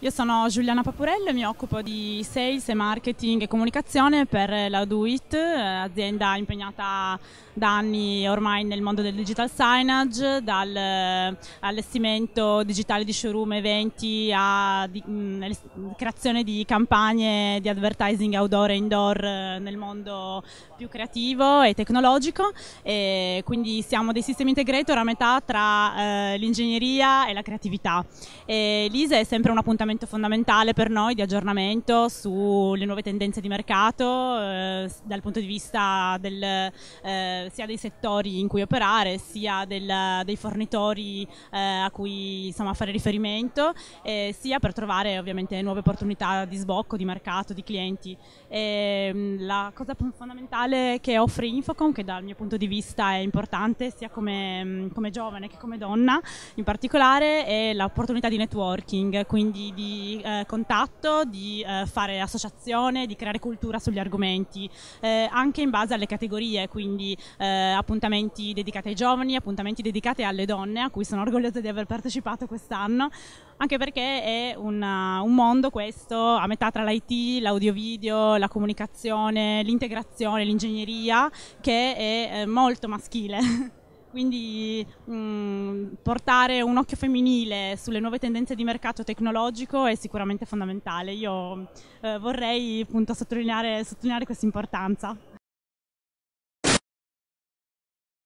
Io sono Giuliana Papurello e mi occupo di sales, marketing e comunicazione per la Duit, eh, azienda impegnata da anni ormai nel mondo del digital signage, dall'allestimento eh, digitale di showroom eventi a di, mh, mm, creazione di campagne di advertising outdoor e indoor eh, nel mondo più creativo e tecnologico. E quindi siamo dei sistemi integrator a metà tra eh, l'ingegneria e la creatività. E Lisa è sempre un appuntamento appuntamento fondamentale per noi di aggiornamento sulle nuove tendenze di mercato eh, dal punto di vista del, eh, sia dei settori in cui operare sia del, dei fornitori eh, a cui insomma, fare riferimento sia per trovare ovviamente nuove opportunità di sbocco, di mercato, di clienti. E, ehm, la cosa fondamentale che offre Infocom, che dal mio punto di vista è importante sia come, mm, come giovane che come donna in particolare, è l'opportunità di networking, quindi di eh, contatto, di eh, fare associazione, di creare cultura sugli argomenti, eh, anche in base alle categorie, quindi eh, appuntamenti dedicati ai giovani, appuntamenti dedicati alle donne, a cui sono orgogliosa di aver partecipato quest'anno, anche perché è una, un mondo questo a metà tra l'IT, l'audio-video, la comunicazione, l'integrazione, l'ingegneria, che è eh, molto maschile. quindi mh, mm, portare un occhio femminile sulle nuove tendenze di mercato tecnologico è sicuramente fondamentale. Io eh, vorrei appunto sottolineare, sottolineare questa importanza.